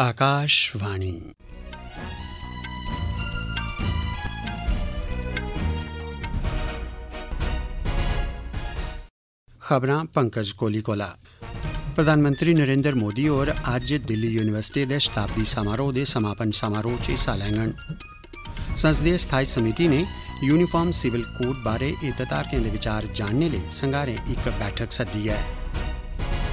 ਆਕਾਸ਼ਵਾਣੀ ਖਬਰਾਂ ਪੰਕਜ ਕੋਲੀ ਕੋਲਾ ਪ੍ਰਧਾਨ ਮੰਤਰੀ ਨਰਿੰਦਰ ਮੋਦੀ ਔਰ ਅੱਜ ਦਿੱਲੀ ਯੂਨੀਵਰਸਿਟੀ ਦੇ ਸ਼ਤਾਬਦੀ ਸਮਾਰੋਹ ਦੇ ਸਮਾਪਨ ਸਮਾਰੋਹ 'ਚ ਹਿੱਸਾ ਲੈਣਗੇ ਸੰਸਦੀ ਸਥਾਈ ਸਮਿਤੀ ਨੇ ਯੂਨੀਫਾਰਮ ਸਿਵਲ ਕੋਡ ਬਾਰੇ ਇਤਤਾਰਕਿਆਂ ਦੇ ਵਿਚਾਰ ਜਾਣਨ ਲਈ ਸੰਗਾਰੇ ਇੱਕ ਬੈਠਕ ਸੱਦੀ ਹੈ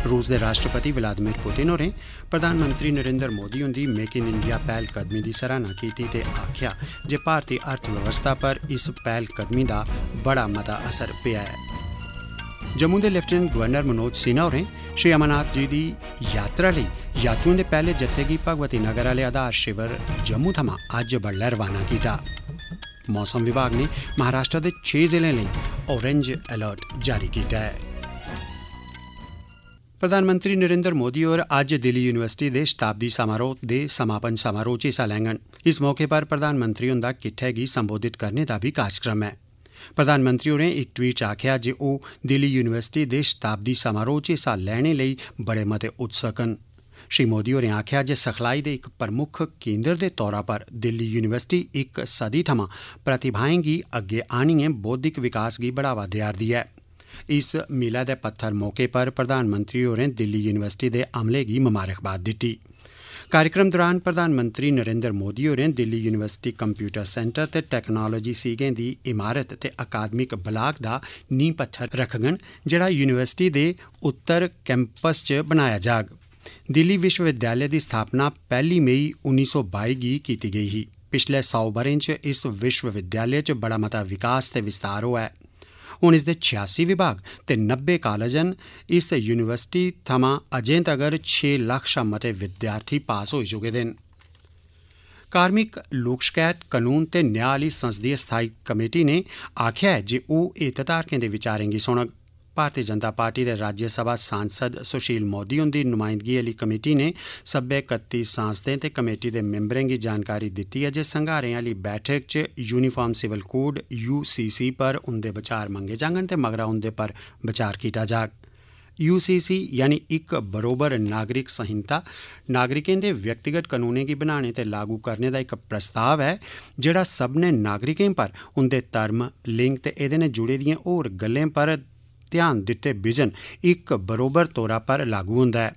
रूस दे राश्ट्रपति व्लादिमीर पुतिन होरें प्रधानमंत्री नरेंद्र मोदी हुंदी मेक इन इंडिया पैह्लकदमी दी सराहना कीती ते आखेआ जे भारती अर्थव्यवस्था पर इस पैह्लकदमी दा बड़ा मता असर पेआ ऐ जम्मू दे लेफ्टिनेंट गवर्नर मनोज सिन्हा होरें श्री अमरनाथ जी दी यात्रा लेई यात्रुएं दे पैह्ले जत्थे गी भगवती नगर आह्ले आधार शिवर जम्मू थमां अज्ज बडलै रवाना कीता मौसम विभाग ने महाराष्ट्र दे छे जिलें लेई ऑरेंज अलर्ट जारी कीता ऐ ਪ੍ਰਧਾਨ ਮੰਤਰੀ ਨਰਿੰਦਰ ਮੋਦੀ ਹੋਰ ਅੱਜ ਦਿੱਲੀ ਯੂਨੀਵਰਸਿਟੀ ਦੇ ਸ਼ਤਾਬਦੀ ਸਮਾਰੋਹ ਦੇ ਸਮਾਪਨ ਸਮਾਰੋਹ 'ਚ ਹਿੱਸਾ ਲੈਣਗੇ ਇਸ ਮੌਕੇ 'ਤੇ ਪ੍ਰਧਾਨ ਮੰਤਰੀ ਹੁੰਦਾ ਕਿੱਥੇ ਗੀ ਸੰਬੋਧਿਤ ਕਰਨੇ ਦਾ ਵੀ ਕਾਰਜਕ੍ਰਮ ਹੈ ਪ੍ਰਧਾਨ ਮੰਤਰੀ ਹੋਰੇ ਇੱਕ ਟਵੀਟ ਆਖਿਆ ਜੇ ਉਹ ਦਿੱਲੀ ਯੂਨੀਵਰਸਿਟੀ ਦੇ ਸ਼ਤਾਬਦੀ ਸਮਾਰੋਹ 'ਚ ਹਿੱਸਾ ਲੈਣ ਲਈ ਬੜੇ ਮਤੇ ਉਤਸਕਨ ਸ਼੍ਰੀ ਮੋਦੀ ਹੋਰੇ ਆਖਿਆ ਜੇ ਸਖਲਾਈ ਦੇ ਇੱਕ ਪ੍ਰਮੁੱਖ ਕੇਂਦਰ ਦੇ ਤੌਰਾ ਪਰ ਦਿੱਲੀ ਯੂਨੀਵਰਸਿਟੀ ਇੱਕ ਸਦੀ ਥਮਾ ਪ੍ਰਤਿਭਾਵਾਂ ਦੀ ਅੱਗੇ ਆਣੀਏ ਬੌਧਿਕ ਵਿਕਾਸ ਦੀ ਬੜਾਵਾ ਦਿਆਰਦੀ ਹੈ ਇਸ ਮੇਲਾ ਦੇ ਪੱਥਰ ਮੌਕੇ ਪਰ ਪ੍ਰਧਾਨ ਮੰਤਰੀ ਹੋਰੇ ਦਿੱਲੀ ਯੂਨੀਵਰਸਿਟੀ ਦੇ ਅਮਲੇ ਦੀ ਮੁਬਾਰਕਬਾਦ ਦਿੱਤੀ ਕਾਰਜਕ੍ਰਮ ਦੌਰਾਨ ਪ੍ਰਧਾਨ ਮੰਤਰੀ ਨਰਿੰਦਰ ਮੋਦੀ ਹੋਰੇ ਦਿੱਲੀ ਯੂਨੀਵਰਸਿਟੀ ਕੰਪਿਊਟਰ ਸੈਂਟਰ ਤੇ ਟੈਕਨੋਲੋਜੀ ਸੀਗੇ ਦੀ ਇਮਾਰਤ ਤੇ ਅਕਾਦਮਿਕ ਬਲਾਕ ਦਾ ਨੀਂਹ ਪੱਥਰ ਰੱਖਣ ਜਿਹੜਾ ਯੂਨੀਵਰਸਿਟੀ ਦੇ ਉੱਤਰ ਕੈਂਪਸ 'ਚ ਬਣਾਇਆ ਜਾਗ ਦਿੱਲੀ ਵਿਸ਼ਵ ਵਿਦਿਆਲੇ ਦੀ ਸਥਾਪਨਾ 1 ਮਈ 1922 ਕੀਤੀ ਗਈ ਸੀ ਪਿਛਲੇ 100 ਬਰੇਂ 'ਚ ਇਸ ਵਿਸ਼ਵ ਵਿਦਿਆਲੇ 'ਚ ਬੜਾ ਮਤਾ ਵਿਕਾਸ ਤੇ ਵਿਸਤਾਰ ਹੋਇਆ ਹੈ हुन ਦੇ 86 विभाग ਤੇ 90 कालेज ਇਸ ਯੂਨੀਵਰਸਿਟੀ यूनिवर्सिटी ਅਜੇ ਤੱਕ तगर 6 लाख शा मते विद्यार्थी पास होई चुके दे ਕਾਰਮਿਕ ਲੋਕ ਸ਼ਿਕਾਇਤ ਕਾਨੂੰਨ ਤੇ ਨਿਆਂ ਵਾਲੀ ਸੰਸਦੀ ਸਥਾਈ ਕਮੇਟੀ ਨੇ ਆਖਿਆ ਹੈ ਜੇ ਉਹ ਇਤਤਾਰ ਕੇ ਦੇ ਵਿਚਾਰਾਂਗੇ ਸੁਣਗ ਭਾਰਤੀ ਜਨਤਾ ਪਾਰਟੀ ਦੇ ਰਾਜ ਸਭਾ ਸੰਸਦ ਸੁਸ਼ੀਲ ਮੋਦੀ ਹੁੰਦੀ ਨੁਮਾਇੰਦਗੀ ਵਾਲੀ ਕਮੇਟੀ ਨੇ ਸਭੇ 31 ਸਾਂਸਦਾਂ ਤੇ ਕਮੇਟੀ ਦੇ ਮੈਂਬਰਾਂ ਦੀ ਜਾਣਕਾਰੀ ਦਿੱਤੀ ਹੈ ਜੇ ਸੰਘਾਰੇ ਵਾਲੀ ਬੈਠਕ 'ਚ ਯੂਨੀਫਾਰਮ ਸਿਵਲ ਕੋਡ UCC ਪਰ ਉਹਦੇ ਵਿਚਾਰ ਮੰਗੇ ਜਾਣਗੇ ਤੇ ਮਗਰਾ ਉਹਦੇ ਪਰ ਵਿਚਾਰ ਕੀਤਾ ਜਾਗ UCC ਯਾਨੀ ਇੱਕ ਬਰੋਬਰ ਨਾਗਰਿਕ ਸਹਿੰਤਾ ਨਾਗਰਿਕਾਂ ਦੇ ਵਿਅਕਤੀਗਤ ਕਾਨੂੰਨੇ ਕੀ ਬਣਾਉਣੇ ਤੇ ਲਾਗੂ ਕਰਨੇ ਦਾ ਇੱਕ ਪ੍ਰਸਤਾਵ ਹੈ ਜਿਹੜਾ ਸਭ ਨੇ ਨਾਗਰਿਕਾਂ ਪਰ ਉਹਦੇ ਧਰਮ ਲਿੰਗ ਤੇ ਇਹਦੇ ਨਾਲ ਜੁੜੇ ਦੀਆਂ ਹੋਰ ਗੱਲਾਂ ਪਰ ਧਿਆਨ ਦਿੱਤੇ ਵਿਜ਼ਨ ਇੱਕ ਬਰੋਬਰ ਤੌਰਾ ਪਰ ਲਾਗੂ ਹੁੰਦਾ ਹੈ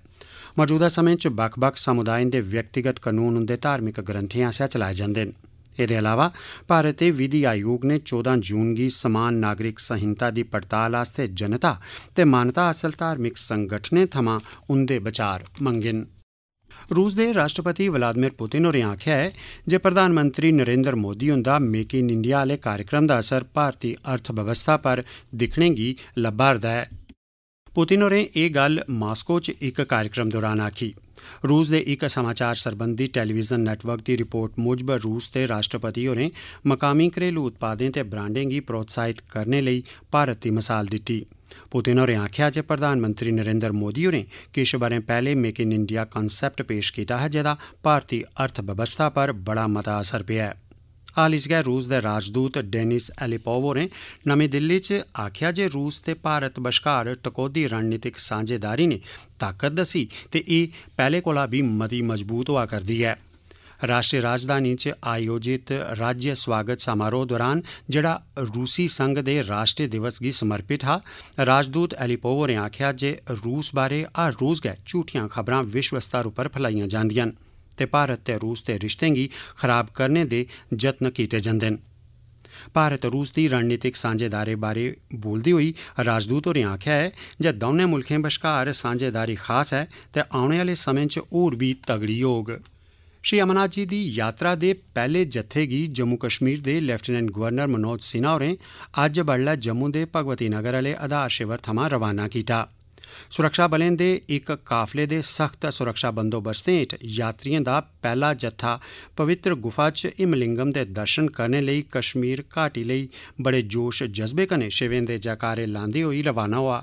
ਮੌਜੂਦਾ ਸਮੇਂ 'ਚ ਬਖ-ਬਖ ਸਮੁਦਾਇਨ ਦੇ ਵਿਅਕਤੀਗਤ ਕਾਨੂੰਨ ਹੁੰਦੇ ਧਾਰਮਿਕ ਗ੍ਰੰਥੀਆਂ ਸਿਆ ਚਲਾਏ ਜਾਂਦੇ ਨੇ ਇਹਦੇ ਇਲਾਵਾ ਭਾਰਤੀ ਵਿਧੀ ਆਯੋਗ ਨੇ 14 ਜੂਨ ਦੀ ਸਮਾਨ ਨਾਗਰਿਕ ਸਹਿੰਤਾ ਦੀ ਪੜਤਾਲ ਆਸਤੇ ਜਨਤਾ ਤੇ ਮਾਨਤਾ ਅਸਲ ਧਾਰਮਿਕ ਸੰਗਠਨੇ ਥਮਾ ਉਹਦੇ ਵਿਚਾਰ ਮੰਗਿਨ ਰੂਸ ਦੇ ਰਾਸ਼ਟਰਪਤੀ ਵਲਾਦੀਮੀਰ ਪੁਤਿਨ ਹੋਰ ਆਖਿਆ ਹੈ ਜੇ ਪ੍ਰਧਾਨ ਮੰਤਰੀ ਨਰਿੰਦਰ ਮੋਦੀ ਹੁੰਦਾ ਮੇਕ ਇਨ ਇੰਡੀਆ ਵਾਲੇ ਕਾਰਜਕ੍ਰਮ ਦਾ ਅਸਰ ਭਾਰਤੀ ਅਰਥਵਿਵਸਥਾ ਪਰ ਦਿਖਣੇਗੀ ਲਬਾਰਦਾ ਹੈ ਪੁਤਿਨ ਹੋਰੇ ਇਹ ਗੱਲ ਮਾਸਕੋ 'ਚ ਇੱਕ ਕਾਰਜਕ੍ਰਮ ਦੌਰਾਨ ਆਖੀ ਰੂਸ ਦੇ ਇੱਕ ਸਮਾਚਾਰ ਸਰਬੰਧੀ ਟੈਲੀਵਿਜ਼ਨ ਨੈਟਵਰਕ ਦੀ ਰਿਪੋਰਟ ਮੁਜਬ ਰੂਸ ਦੇ ਰਾਸ਼ਟਰਪਤੀ ਹੋਰੇ ਮਕਾਮੀ ਘਰੇਲੂ ਉਤਪਾਦਨ ਤੇ ਬ੍ਰਾਂਡਿੰਗ ਦੀ ਪ੍ਰੋਤਸਾਹਿਤ ਕਰਨ ਲਈ ਭਾਰਤ ਦੀ ਮਿਸਾਲ ਦਿੱਤੀ ਪੁਤਿਨ ਹੋਰੇ ਆਖਿਆ ਜੇ ਪ੍ਰਧਾਨ ਮੰਤਰੀ ਨਰਿੰਦਰ ਮੋਦੀ ਹੋਰੇ ਕਿਛ ਬਾਰੇ ਪਹਿਲੇ ਮੇਕ ਇਨ ਇੰਡੀਆ ਕਨਸੈਪਟ ਪੇਸ਼ ਕੀਤਾ ਹੈ ਜਿਹਦਾ ਭਾਰਤੀ ਅਰਥ ਵਿਵਸਥਾ ਪਰ ਬੜਾ ਮਤਾ ਅਸਰ ਪਿਆ ਹੈ ਹਾਲ ਹੀ ਆਲਿਸਗਾ ਰੂਸ ਦੇ ਰਾਜਦੂਤ ਡੈਨਿਸ ਐਲੀਪੋਵ ਹੋਰੇ ਨਵੀਂ ਦਿੱਲੀ 'ਚ ਆਖਿਆ ਜੇ ਰੂਸ ਤੇ ਭਾਰਤ ਬਸ਼ਕਾਰ ਟਕੋਦੀ ਰਣਨੀਤਿਕ ਸਾਂਝੇਦਾਰੀ ਨੇ ਤਾਕਤ ਦਸੀ ਤੇ ਇਹ ਪਹਿਲੇ ਕੋਲਾ ਵੀ ਮਤੀ ਮਜ਼ਬੂਤ ਹੋਆ ਕਰਦੀ ਹੈ ਰਾਸ਼ਟਰੀ ਰਾਜਧਾਨੀ 'ਚ ਆਯੋਜਿਤ ਰਾਜ ਸਵਾਗਤ ਸਮਾਰੋਹ ਦੌਰਾਨ ਜਿਹੜਾ ਰੂਸੀ ਸੰਘ ਦੇ ਰਾਸ਼ਟਰੀ ਦਿਵਸ ਗੀ ਸਮਰਪਿਤ ਹਾ ਰਾਜਦੂਤ ਐਲੀਪੋਵ ਨੇ ਆਖਿਆ ਜੇ ਰੂਸ ਬਾਰੇ ਆ ਰੋਜ਼ ਗੈ ਝੂਠੀਆਂ ਖਬਰਾਂ ਵਿਸ਼ਵ ਸਤਰ ਉੱਪਰ ਫਲਾਈਆਂ ਜਾਂਦੀਆਂ ਤੇ ਭਾਰਤ ਤੇ ਰੂਸ ਦੇ ਰਿਸ਼ਤੇ ਗੀ ਖਰਾਬ ਕਰਨ ਦੇ ਯਤਨ ਕੀਤੇ ਜਾਂਦੇ ਹਨ ਭਾਰਤ ਰੂਸ ਦੀ ਰਣਨੀਤਿਕ ਸਾਂਝੇਦਾਰੀ ਬਾਰੇ ਬੋਲਦੀ ਹੋਈ ਰਾਜਦੂਤ ਨੇ ਆਖਿਆ ਹੈ ਜੇ ਦੋਨੇ ਮੁਲਕਾਂ ਵਿਚਕਾਰ ਸਾਂਝੇਦਾਰੀ ਖਾਸ ਹੈ ਤੇ ਆਉਣ ਵਾਲੇ ਸਮੇਂ 'ਚ ਹੋਰ ਵੀ ਤਗੜੀ ਹੋਗ श्री अमरनाथ जी दी यात्रा दे पैहले जत्थे गी जम्मू कश्मीर दे लेफ्टिनेंट गवर्नर मनोज सिन्हा होरें अज्ज बड्डलै जम्मू दे भगवती नगर आह्ले आधार शिवर थमां रवाना कीता सुरक्षाबलें दे इक काफले दे सख्त सुरक्षा बंदोबस्तें हेठ यात्रिएं दा पैह्ला जत्था पवित्र गुफा च हिमलिंगम दे दर्शन करने लेई कश्मीर घाटी लेई बड़े जोश जज्बे कन्नै शिवें दे जयकारे लांदे होई रवाना होआ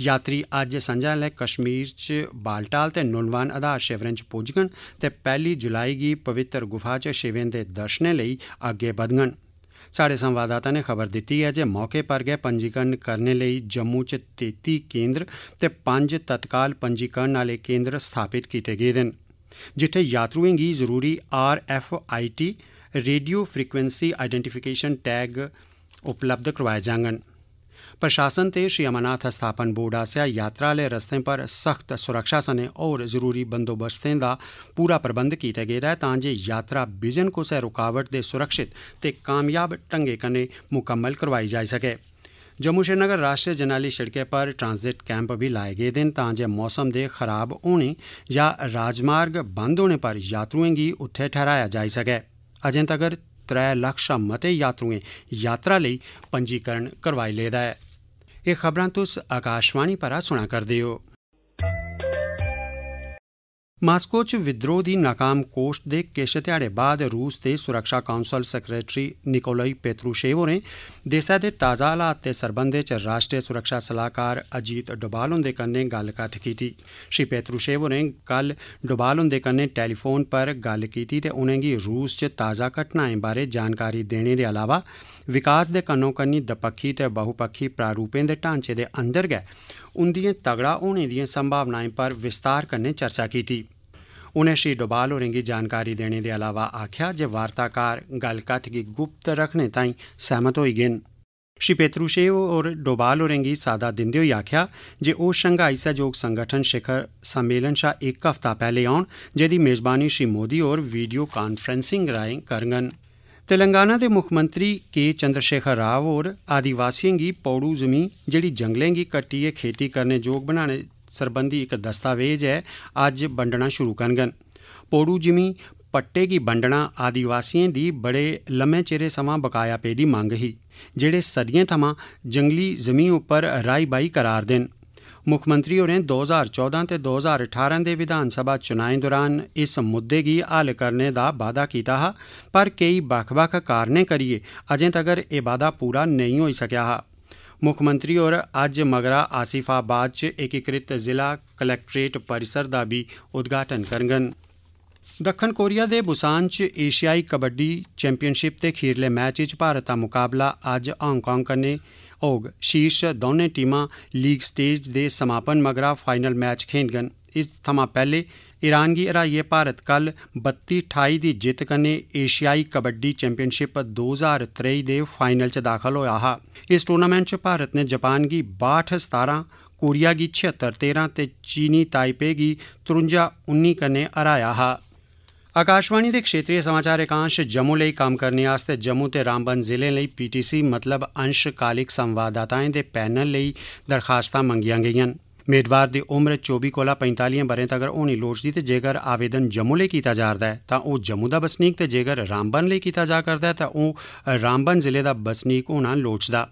यात्री अज्ज संझा लै कश्मीर च बालटाल ते नुनवान आधार शिविरें च पुज्जङन ते पैहली जुलाई गी पवित्र गुफा च शिवें दे दर्शनें लेई अग्गे बधङन साढ़े संवाददाता नै खबर दित्ती ऐ जे मौके पर गै पंजीकरण करने लेई जम्मू च तेती केन्द्र ते पंज तत्काल पंजीकरण आह्ले केन्द्र स्थापित कीते गेदे न जित्थें यात्रुएं गी जरूरी R F I D radio frequency identification tag उपलब्ध करोआए जाङन प्रशासन ते श्री अमरनाथ स्थापना बोर्ड आसेआ यात्रा आह्ले रस्तें पर सख्त सुरक्षा सने होर जरूरी बंदोबस्तें दा पूरा प्रबंध कीता गेदा ऐ तांजे यात्रा बिजन कुसै रूकावट दे सुरक्षित ते कामयाब ढंग्गै कन्नै मुकम्मल करोआई जाई सकै जम्मू श्रीनगर राष्ट्रीय जरनैली सिड़कै पर ट्रांजिट कैंप बी लाए गेदे न तांजे मौसम दे खराब होने या राजमार्ग बंद होने पर यात्रुएं गी उत्थें ठैहराया जाई सकै अजें तगर 3 ਲੱਖ ਸ਼ਾ ਮਤੇ ਯਾਤਰੂਏ ਯਾਤਰਾ ਲਈ ਪੰਜੀਕਰਨ ਕਰਵਾਈ ਲੈਦਾ ਹੈ ਇਹ ਖਬਰਾਂ ਤੁਸ ਆਕਾਸ਼ਵਾਣੀ ਪਰਾ ਸੁਣਾ ਕਰਦੇ ਹੋ ਮਾਸਕੋ 'ਚ ਵਿਦਰੋਹ ਦੀ ਨਾਕਾਮ ਕੋਸ਼ਟ ਦੇ ਕਿਸ਼ ਧਿਆੜੇ ਬਾਅਦ ਰੂਸ ਦੇ ਸੁਰੱਖਿਆ ਕੌਂਸਲ ਸੈਕਟਰੀ ਨਿਕੋਲਾਈ ਪੈਤਰੂਸ਼ੇਵ ਹੋरें ਦੇਸਾ ਦੇ ਤਾਜ਼ਾ ਹਾਲਾਤ ਤੇ ਸਰਬੰਧੇ 'ਚ ਰਾਸ਼ਟਰੀ ਸੁਰੱਖਿਆ ਸਲਾਹਕਾਰ ਅਜੀਤ ਡੋਬਾਲ हुंदे कन्नै ਗੱਲ ਕੱਠ ਕੀਤੀ। ਸ਼੍ਰੀ ਪੈਤਰੂਸ਼ੇਵ होरें ਕੱਲ ਡੋਬਾਲ हुंदे कन्नै ਟੈਲੀਫੋਨ पर ਗੱਲ ਕੀਤੀ ਤੇ उनेंगी ਰੂਸ 'ਚ ਤਾਜ਼ਾ ਘਟਨਾएं बारै जानकारी देने दे अलावा विकास दे कन्नो कन्नी दपक्खी ते बहुपक्खी प्रारूपें दे ढांचे दे अंदर गै उंदियें तगड़ा होने दियें संभावनाएं पर विस्तार कन्नै चर्चा कीती उनें श्री डोभाल होरें गी जानकारी देने दे अलावा आखेआ जे वार्ताकार गल्लकत्थ गी गुप्त रखने ताईं सहमत होई गे न श्री पेत्रुशेव और डोभाल होरें गी साद्दा दिंदे होई आखेआ जे ओह् शंघाई सैह्योग संगठन शिखर सम्मेलन शा इक हफ्ता पैह्ले औन जेह्दी मेजबानी श्री मोदी होर वीडियो कांफ्रैंसिंग राएं करङन ਤੇਲੰਗਾਨਾ ਦੇ ਮੁੱਖ ਮੰਤਰੀ ਕੇ ਚੰਦਰਸ਼ੇਖਰ ਰਾਵ ਹੋਰ ਆਦੀਵਾਸੀਆਂ ਦੀ ਪੌੜੂ ਜ਼ਮੀਨ ਜਿਹੜੀ ਜੰਗਲਾਂ ਦੀ ਕੱਟੀ ਹੈ ਖੇਤੀ ਕਰਨੇ ਯੋਗ ਬਣਾਣੇ ਸਰਬੰਧੀ ਇੱਕ ਦਸਤਾਵੇਜ਼ ਹੈ ਅੱਜ ਵੰਡਣਾ ਸ਼ੁਰੂ ਕਰਨਗੇ ਪੌੜੂ ਜ਼ਮੀਨ ਪੱਟੇ ਦੀ ਵੰਡਣਾ ਆਦੀਵਾਸੀਆਂ ਦੀ ਬੜੇ ਲੰਮੇ ਚਿਹਰੇ ਸਮਾਂ ਬਕਾਇਆ ਪੇ ਦੀ ਮੰਗ ਹੀ ਜਿਹੜੇ ਸਦੀਆਂ ਤੋਂ ਜੰਗਲੀ ਜ਼ਮੀਨ ਉੱਪਰ ਰਾਈ ਬਾਈ ਕਰਾਰ ਦੇਣ मुक्ख मंत्री होरें दो ज्हार चौदां ते दो ज्हार ठारां दे विधानसभा चुनाएं दौरान इस मुद्दे गी हल करने दा वादा कीता हा पर केई बक्ख बक्ख कारणें करियै अजें तगर एह् वादा पूरा नेईं होई सकेआ हा मुक्खमंत्री होर अज्ज मगरा आसिफाबाद च एकीकृत जिला कलैक्ट्रेट परिसर दा बी उद्घाटन करङन दक्खन कोरिया दे बुसान च एशियाई कबड्डी चैंपियनशिप दे खीरले मैच च भारत दा मुकाबला अज्ज हांगकांग कन्नै ਹੋਗ शीर्ष ਦੋਨੇ ਟੀਮਾਂ लीग स्टेज के समापन मगरा फाइनल मैच खेलगन इस ਥਮਾਂ ਪਹਿਲੇ ईरान गी हराइयै भारत कल बत्ती ठाई की जित कन्नै एशियाई कबड्डी चैंपियनशिप दो हजार त्रेई के फाइनल च दाखिल होया हा इस टूर्नामेंट च भारत ने जापान की बाठ सतारां कोरिया की छिहत्तर तेरह ते चीनी ताइपे गी त्रुंजा उन्नी कराया हराया हा ਆਕਾਸ਼ਵਾਣੀ ਦੇ ਖੇਤਰੀ ਸਮਾਚਾਰ ਇਕਾਂਸ਼ ਜੰਮੂ ਲਈ ਕੰਮ ਕਰਨ ਵਾਸਤੇ ਜੰਮੂ ਤੇ ਰਾਮਬਨ ਜ਼ਿਲ੍ਹੇ ਲਈ ਪੀਟੀਸੀ ਮਤਲਬ ਅੰਸ਼ਕਾਲਿਕ ਸੰਵਾਦਦਾਤਾਵਾਂ ਦੇ ਪੈਨਲ ਲਈ ਦਰਖਾਸਤਾਂ ਮੰਗੀਆਂ ਗਈਆਂ ਮੇਦਵਾਰ ਦੀ ਉਮਰ 24 ਕੋਲਾ 45 ਬਰੇ ਤੱਕ ਹੋਣੀ ਲੋੜਦੀ ਤੇ ਜੇਕਰ ਆਵੇਦਨ ਜੰਮੂ ਲਈ ਕੀਤਾ ਜਾਂਦਾ ਹੈ ਤਾਂ ਉਹ ਜੰਮੂ ਦਾ ਬਸਨੀਕ ਤੇ ਜੇਕਰ ਰਾਮਬਨ ਲਈ ਕੀਤਾ ਜਾ ਕਰਦਾ ਹੈ ਤਾਂ ਉਹ ਰਾਮਬਨ ਜ਼ਿਲ੍ਹੇ ਦਾ ਬਸਨੀਕ ਹੋਣਾ ਲੋੜਦਾ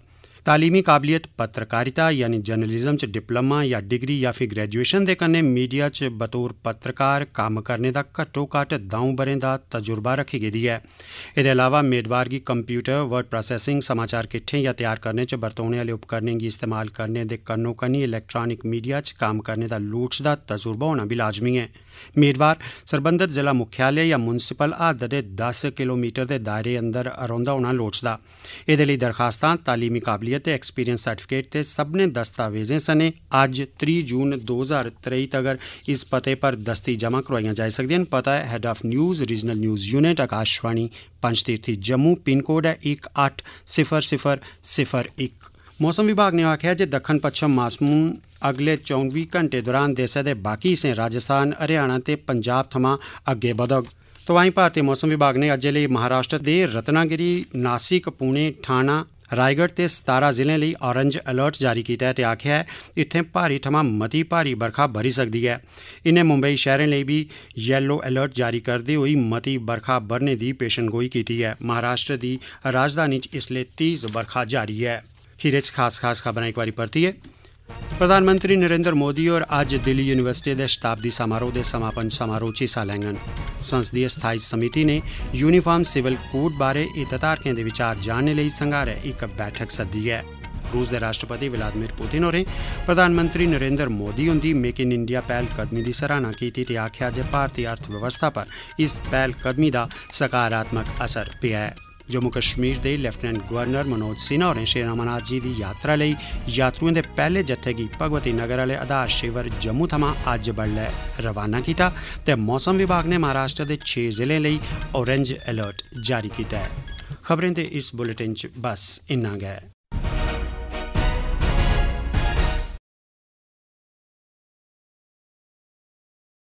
तालीमी काबलियत पत्रकारिता यानी जर्नलिज्म च डिप्लोमा या डिग्री या फ्ही ग्रेजुएशन दे कन्नै मीडिया च बतौर पत्रकार कम्म करने दा घट्टोघट्ट द'ऊं ब'रें दा तजुर्बा रक्खी गेदी ऐ एह्दे अलावा मेदवार गी कंप्यूटर वर्ड प्रोसैसिंग समाचार किट्ठें या तैयार करने च बरतोने आह्ले उपकरणें गी इस्तेमाल करने दे कन्नो कन्नी इलैक्ट्रानिक मीडिया च कम्म करने दा लोड़चदा तजुर्बा होना बी लाजमी ऐ मेदवार सरबंधत जिला मुख्यालय या म्युनिसिपल हद्द दे दस किलोमीटर दे दायरे अंदर रौंह्दा होना लोड़चदा एह्दे लेई दरखास्तां तालीमी काबलियत ਸ਼ਮੂਲੀਅਤ ਤੇ ਐਕਸਪੀਰੀਅੰਸ ਸਰਟੀਫਿਕੇਟ ਤੇ सबने ਦਸਤਾਵੇਜ਼ਾਂ ਸਨੇ ਅੱਜ 3 ਜੂਨ 2023 ਤੱਕ ਇਸ ਪਤੇ ਪਰ ਦਸਤੀ ਜਮ੍ਹਾਂ ਕਰਵਾਈਆਂ ਜਾ ਸਕਦੀਆਂ ਹਨ ਪਤਾ ਹੈ head of news regional news unit Akashvani Panchtirthi Jammu pin code ਹੈ 180001 ਮੌਸਮ ਵਿਭਾਗ ਨੇ ਆਖਿਆ ਜੇ ਦੱਖਣ ਪੱਛਮ ਮਾਸਮੂਨ ਅਗਲੇ 24 ਘੰਟੇ ਦੌਰਾਨ ਦੇਸ਼ ਦੇ ਬਾਕੀ ਸੇ ਰਾਜਸਥਾਨ ਹਰਿਆਣਾ ਤੇ ਪੰਜਾਬ ਥਮਾ ਅੱਗੇ ਵਧਗ ਤਵਾਈ ਭਾਰਤੀ ਮੌਸਮ ਵਿਭਾਗ ਨੇ ਅੱਜ ਲਈ ਮਹਾਰਾਸ਼ਟਰ ਦੇ ਰਤਨਾਗਿਰੀ ਨਾਸਿਕ ਪੂਨੇ ਠਾਣਾ ਰਾਏਗੜ੍ਹ ਤੇ ਸਤਾਰਾ ਜ਼ਿਲ੍ਹੇ ਲਈ ਔਰੰਜ ਅਲਰਟ ਜਾਰੀ ਕੀਤਾ ਹੈ ਤੇ ਆਖਿਆ ਹੈ ਇੱਥੇ ਭਾਰੀ ਥਮਾ ਮਤੀ ਭਾਰੀ ਵਰਖਾ ਬਰੀ ਸਕਦੀ ਹੈ ਇਹਨੇ ਮੁੰਬਈ ਸ਼ਹਿਰਾਂ ਲਈ ਵੀ ਯੈਲੋ ਅਲਰਟ ਜਾਰੀ ਕਰਦੇ ਹੋਈ ਮਤੀ ਵਰਖਾ ਬਰਨੇ ਦੀ ਪੇਸ਼ੰਗੋਈ ਕੀਤੀ ਹੈ ਮਹਾਰਾਸ਼ਟਰ ਦੀ ਰਾਜਧਾਨੀ ਚ ਇਸ ਲਈ ਤੀਜ਼ ਵਰਖਾ ਜਾਰੀ ਹੈ ਖੀਰੇ ਚ ਖਾਸ ਖਾਸ ਖਬਰਾਂ ਇੱਕ ਵਾਰੀ ਪੜਤੀ ਹੈ ਪ੍ਰਧਾਨ ਮੰਤਰੀ ਨਰਿੰਦਰ ਮੋਦੀ ਔਰ ਅੱਜ ਦਿੱਲੀ ਯੂਨੀਵਰਸਿਟੀ ਦੇ ਸ਼ਤਾਬਦੀ ਸਮਾਰੋਹ ਦੇ ਸਮਾਪਨ ਸਮਾਰੋਹ 'ਚ ਹਿੱਸਾ ਲੈਣਗੇ ਸੰਸਦੀ ਸਥਾਈ ਸਮਿਤੀ ਨੇ ਯੂਨੀਫਾਰਮ ਸਿਵਲ ਕੋਡ ਬਾਰੇ ਇਤਤਾਰਕਿਆਂ ਦੇ ਵਿਚਾਰ ਜਾਣਨ ਲਈ ਸੰਘਾਰੇ ਇੱਕ ਬੈਠਕ ਸੱਦੀ ਹੈ ਰੂਸ ਦੇ ਰਾਸ਼ਟਰਪਤੀ ਵਲਾਦੀਮੀਰ ਪੁਤਿਨ ਹੋਰੇ ਪ੍ਰਧਾਨ ਮੰਤਰੀ ਨਰਿੰਦਰ ਮੋਦੀ ਹੁੰਦੀ ਮੇਕ ਇਨ ਇੰਡੀਆ ਪਹਿਲ ਕਦਮੀ ਦੀ ਸਰਾਹਨਾ ਕੀਤੀ ਤੇ ਆਖਿਆ ਜੇ ਭਾਰਤੀ ਅਰਥ ਵਿਵਸਥਾ ਪਰ ਇਸ ਪਹਿਲ ਕਦਮੀ ਦਾ ਸਕਾਰਾਤਮਕ ਅਸਰ ਪਿਆ ਹੈ ਜੰਮੂ ਕਸ਼ਮੀਰ ਦੇ ਲੈਫਟੀਨੈਂਟ ਗਵਰਨਰ ਮਨੋਜ ਸਿਨਾ ਹੋਰੇ ਸ਼੍ਰੀ ਰਾਮਨਾਥ ਜੀ ਦੀ ਯਾਤਰਾ ਲਈ ਯਾਤਰੂਆਂ ਦੇ ਪਹਿਲੇ ਜੱਥੇ ਦੀ ਭਗਵਤੀ ਨਗਰ ਵਾਲੇ ਆਧਾਰ ਸ਼ਿਵਰ ਜੰਮੂ ਥਮਾ ਅੱਜ ਬੜਲੇ ਰਵਾਨਾ ਕੀਤਾ ਤੇ ਮੌਸਮ ਵਿਭਾਗ ਨੇ ਮਹਾਰਾਸ਼ਟਰ ਦੇ 6 ਜ਼ਿਲ੍ਹੇ ਲਈ ਔਰੇਂਜ ਅਲਰਟ ਜਾਰੀ ਕੀਤਾ ਹੈ ਖਬਰਾਂ ਦੇ ਇਸ ਬੁਲੇਟਿਨ 'ਚ ਬਸ ਇੰਨਾ ਗਿਆ